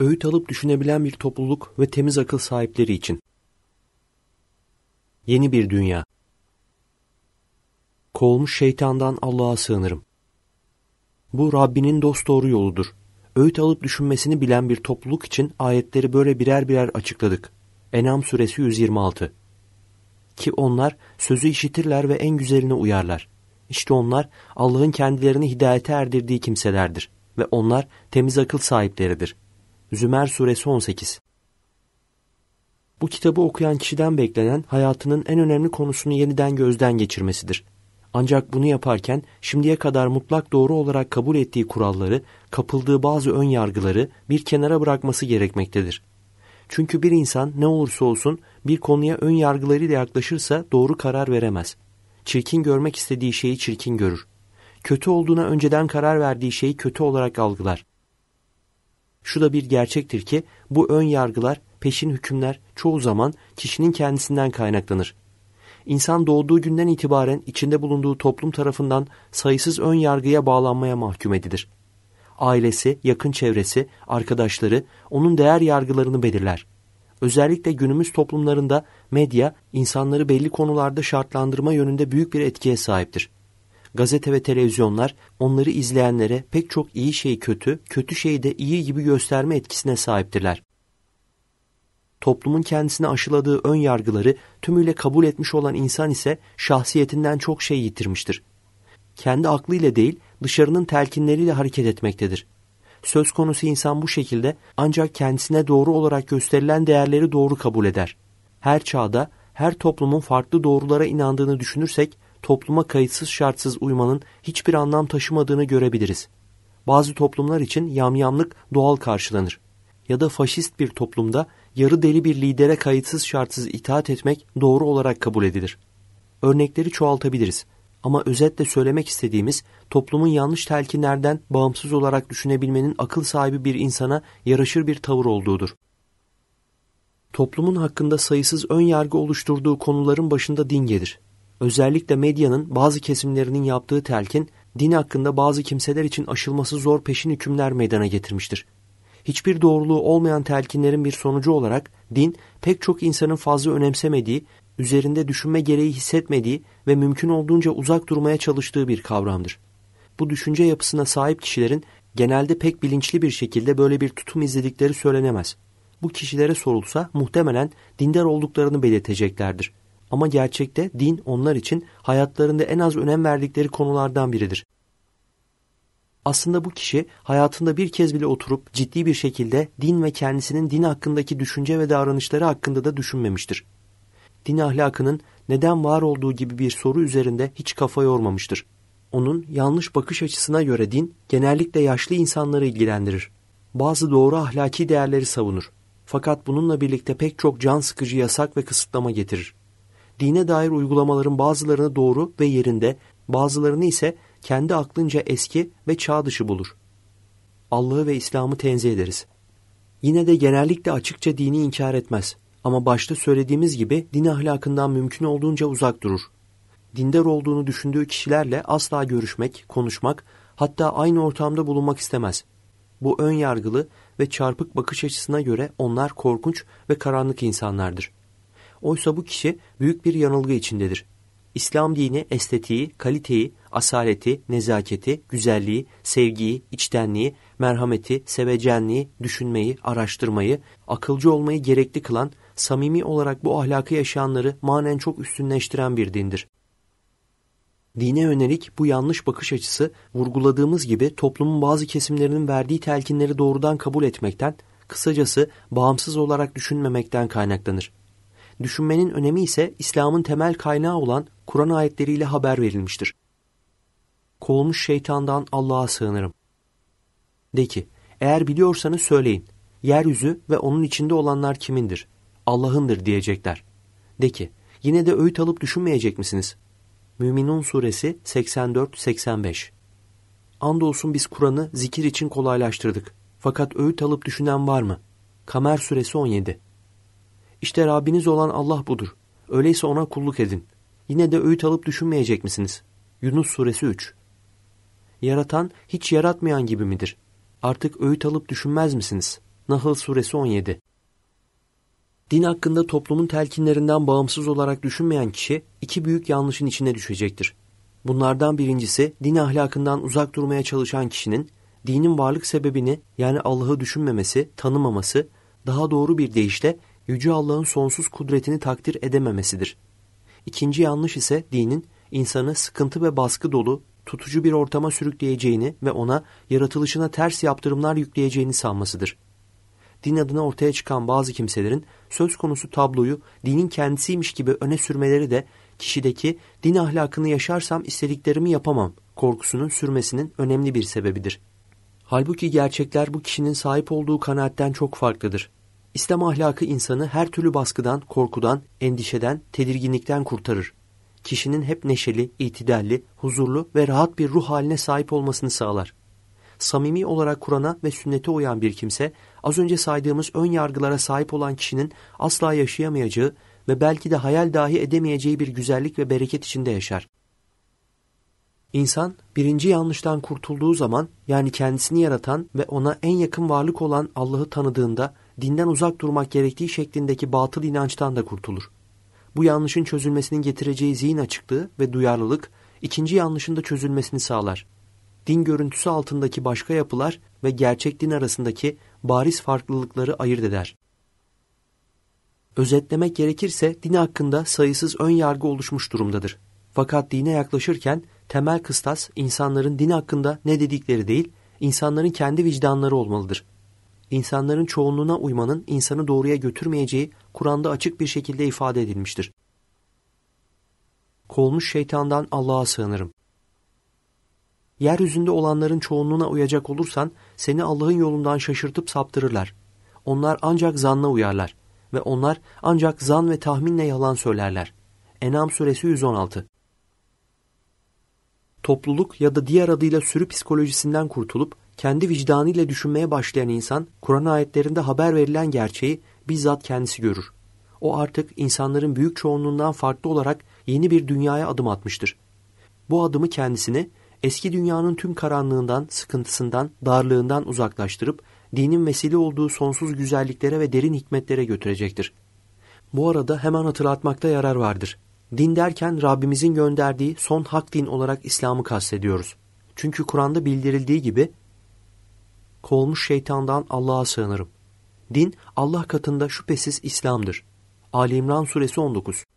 öğüt alıp düşünebilen bir topluluk ve temiz akıl sahipleri için. Yeni bir dünya. Kovulmuş şeytandan Allah'a sığınırım. Bu Rabbinin dost doğru yoludur. Öğüt alıp düşünmesini bilen bir topluluk için ayetleri böyle birer birer açıkladık. Enam suresi 126 Ki onlar sözü işitirler ve en güzeline uyarlar. İşte onlar Allah'ın kendilerini hidayete erdirdiği kimselerdir ve onlar temiz akıl sahipleridir.'' Zümer Suresi 18 Bu kitabı okuyan kişiden beklenen hayatının en önemli konusunu yeniden gözden geçirmesidir. Ancak bunu yaparken şimdiye kadar mutlak doğru olarak kabul ettiği kuralları, kapıldığı bazı ön yargıları bir kenara bırakması gerekmektedir. Çünkü bir insan ne olursa olsun bir konuya ön yargılarıyla yaklaşırsa doğru karar veremez. Çirkin görmek istediği şeyi çirkin görür. Kötü olduğuna önceden karar verdiği şeyi kötü olarak algılar. Şu da bir gerçektir ki bu ön yargılar, peşin hükümler çoğu zaman kişinin kendisinden kaynaklanır. İnsan doğduğu günden itibaren içinde bulunduğu toplum tarafından sayısız ön yargıya bağlanmaya mahkum edilir. Ailesi, yakın çevresi, arkadaşları onun değer yargılarını belirler. Özellikle günümüz toplumlarında medya insanları belli konularda şartlandırma yönünde büyük bir etkiye sahiptir. Gazete ve televizyonlar onları izleyenlere pek çok iyi şey kötü, kötü şeyi de iyi gibi gösterme etkisine sahiptirler. Toplumun kendisine aşıladığı ön yargıları tümüyle kabul etmiş olan insan ise şahsiyetinden çok şey yitirmiştir. Kendi aklıyla değil, dışarının telkinleriyle hareket etmektedir. Söz konusu insan bu şekilde ancak kendisine doğru olarak gösterilen değerleri doğru kabul eder. Her çağda, her toplumun farklı doğrulara inandığını düşünürsek topluma kayıtsız şartsız uymanın hiçbir anlam taşımadığını görebiliriz. Bazı toplumlar için yamyamlık doğal karşılanır. Ya da faşist bir toplumda yarı deli bir lidere kayıtsız şartsız itaat etmek doğru olarak kabul edilir. Örnekleri çoğaltabiliriz ama özetle söylemek istediğimiz toplumun yanlış telkinlerden bağımsız olarak düşünebilmenin akıl sahibi bir insana yaraşır bir tavır olduğudur. Toplumun hakkında sayısız ön yargı oluşturduğu konuların başında din gelir özellikle medyanın bazı kesimlerinin yaptığı telkin, din hakkında bazı kimseler için aşılması zor peşin hükümler meydana getirmiştir. Hiçbir doğruluğu olmayan telkinlerin bir sonucu olarak din, pek çok insanın fazla önemsemediği, üzerinde düşünme gereği hissetmediği ve mümkün olduğunca uzak durmaya çalıştığı bir kavramdır. Bu düşünce yapısına sahip kişilerin genelde pek bilinçli bir şekilde böyle bir tutum izledikleri söylenemez. Bu kişilere sorulsa muhtemelen dindar olduklarını belirteceklerdir. Ama gerçekte din onlar için hayatlarında en az önem verdikleri konulardan biridir. Aslında bu kişi hayatında bir kez bile oturup ciddi bir şekilde din ve kendisinin din hakkındaki düşünce ve davranışları hakkında da düşünmemiştir. Din ahlakının neden var olduğu gibi bir soru üzerinde hiç kafa yormamıştır. Onun yanlış bakış açısına göre din genellikle yaşlı insanları ilgilendirir. Bazı doğru ahlaki değerleri savunur. Fakat bununla birlikte pek çok can sıkıcı yasak ve kısıtlama getirir dine dair uygulamaların bazılarını doğru ve yerinde, bazılarını ise kendi aklınca eski ve çağ dışı bulur. Allah'ı ve İslam'ı tenzih ederiz. Yine de genellikle açıkça dini inkar etmez ama başta söylediğimiz gibi din ahlakından mümkün olduğunca uzak durur. Dindar olduğunu düşündüğü kişilerle asla görüşmek, konuşmak, hatta aynı ortamda bulunmak istemez. Bu ön yargılı ve çarpık bakış açısına göre onlar korkunç ve karanlık insanlardır. Oysa bu kişi büyük bir yanılgı içindedir. İslam dini estetiği, kaliteyi, asaleti, nezaketi, güzelliği, sevgiyi, içtenliği, merhameti, sevecenliği, düşünmeyi, araştırmayı, akılcı olmayı gerekli kılan, samimi olarak bu ahlakı yaşayanları manen çok üstünleştiren bir dindir. Dine yönelik bu yanlış bakış açısı vurguladığımız gibi toplumun bazı kesimlerinin verdiği telkinleri doğrudan kabul etmekten, kısacası bağımsız olarak düşünmemekten kaynaklanır düşünmenin önemi ise İslam'ın temel kaynağı olan Kur'an ayetleriyle haber verilmiştir. Kovulmuş şeytandan Allah'a sığınırım. De ki, eğer biliyorsanız söyleyin, yeryüzü ve onun içinde olanlar kimindir? Allah'ındır diyecekler. De ki, yine de öğüt alıp düşünmeyecek misiniz? Müminun Suresi 84-85 Andolsun biz Kur'an'ı zikir için kolaylaştırdık. Fakat öğüt alıp düşünen var mı? Kamer Suresi 17 işte Rabbiniz olan Allah budur. Öyleyse ona kulluk edin. Yine de öğüt alıp düşünmeyecek misiniz? Yunus suresi 3 Yaratan hiç yaratmayan gibi midir? Artık öğüt alıp düşünmez misiniz? Nahl suresi 17 Din hakkında toplumun telkinlerinden bağımsız olarak düşünmeyen kişi iki büyük yanlışın içine düşecektir. Bunlardan birincisi din ahlakından uzak durmaya çalışan kişinin dinin varlık sebebini yani Allah'ı düşünmemesi, tanımaması, daha doğru bir deyişle Yüce Allah'ın sonsuz kudretini takdir edememesidir. İkinci yanlış ise dinin insanı sıkıntı ve baskı dolu, tutucu bir ortama sürükleyeceğini ve ona yaratılışına ters yaptırımlar yükleyeceğini sanmasıdır. Din adına ortaya çıkan bazı kimselerin söz konusu tabloyu dinin kendisiymiş gibi öne sürmeleri de kişideki din ahlakını yaşarsam istediklerimi yapamam korkusunun sürmesinin önemli bir sebebidir. Halbuki gerçekler bu kişinin sahip olduğu kanaatten çok farklıdır. İslam ahlakı insanı her türlü baskıdan, korkudan, endişeden, tedirginlikten kurtarır. Kişinin hep neşeli, itidalli, huzurlu ve rahat bir ruh haline sahip olmasını sağlar. Samimi olarak Kur'an'a ve sünnete uyan bir kimse, az önce saydığımız ön yargılara sahip olan kişinin asla yaşayamayacağı ve belki de hayal dahi edemeyeceği bir güzellik ve bereket içinde yaşar. İnsan birinci yanlıştan kurtulduğu zaman yani kendisini yaratan ve ona en yakın varlık olan Allah'ı tanıdığında dinden uzak durmak gerektiği şeklindeki batıl inançtan da kurtulur. Bu yanlışın çözülmesinin getireceği zihin açıklığı ve duyarlılık ikinci yanlışın da çözülmesini sağlar. Din görüntüsü altındaki başka yapılar ve gerçek din arasındaki bariz farklılıkları ayırt eder. Özetlemek gerekirse din hakkında sayısız ön yargı oluşmuş durumdadır. Fakat dine yaklaşırken temel kıstas insanların din hakkında ne dedikleri değil, insanların kendi vicdanları olmalıdır insanların çoğunluğuna uymanın insanı doğruya götürmeyeceği Kur'an'da açık bir şekilde ifade edilmiştir. Kolmuş şeytandan Allah'a sığınırım. Yeryüzünde olanların çoğunluğuna uyacak olursan seni Allah'ın yolundan şaşırtıp saptırırlar. Onlar ancak zanla uyarlar ve onlar ancak zan ve tahminle yalan söylerler. Enam suresi 116 Topluluk ya da diğer adıyla sürü psikolojisinden kurtulup kendi vicdanıyla düşünmeye başlayan insan, Kur'an ayetlerinde haber verilen gerçeği bizzat kendisi görür. O artık insanların büyük çoğunluğundan farklı olarak yeni bir dünyaya adım atmıştır. Bu adımı kendisini eski dünyanın tüm karanlığından, sıkıntısından, darlığından uzaklaştırıp dinin vesile olduğu sonsuz güzelliklere ve derin hikmetlere götürecektir. Bu arada hemen hatırlatmakta yarar vardır. Din derken Rabbimizin gönderdiği son hak din olarak İslam'ı kastediyoruz. Çünkü Kur'an'da bildirildiği gibi Kovulmuş şeytandan Allah'a sığınırım. Din Allah katında şüphesiz İslam'dır. Ali İmran suresi 19